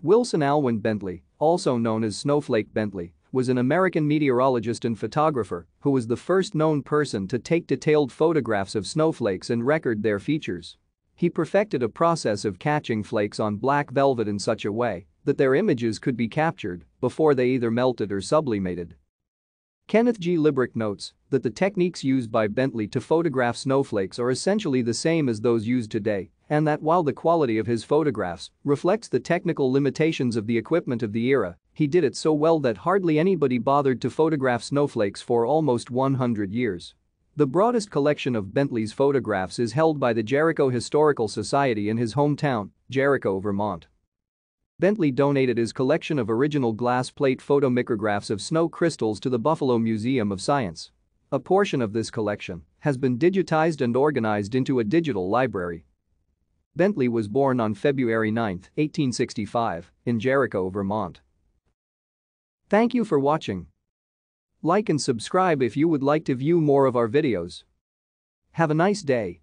Wilson Alwyn Bentley, also known as Snowflake Bentley, was an American meteorologist and photographer who was the first known person to take detailed photographs of snowflakes and record their features. He perfected a process of catching flakes on black velvet in such a way that their images could be captured before they either melted or sublimated. Kenneth G. Librick notes that the techniques used by Bentley to photograph snowflakes are essentially the same as those used today, and that while the quality of his photographs reflects the technical limitations of the equipment of the era, he did it so well that hardly anybody bothered to photograph snowflakes for almost 100 years. The broadest collection of Bentley's photographs is held by the Jericho Historical Society in his hometown, Jericho, Vermont. Bentley donated his collection of original glass plate photomicrographs of snow crystals to the Buffalo Museum of Science. A portion of this collection has been digitized and organized into a digital library. Bentley was born on February 9, 1865, in Jericho, Vermont. Thank you for watching. Like and subscribe if you would like to view more of our videos. Have a nice day.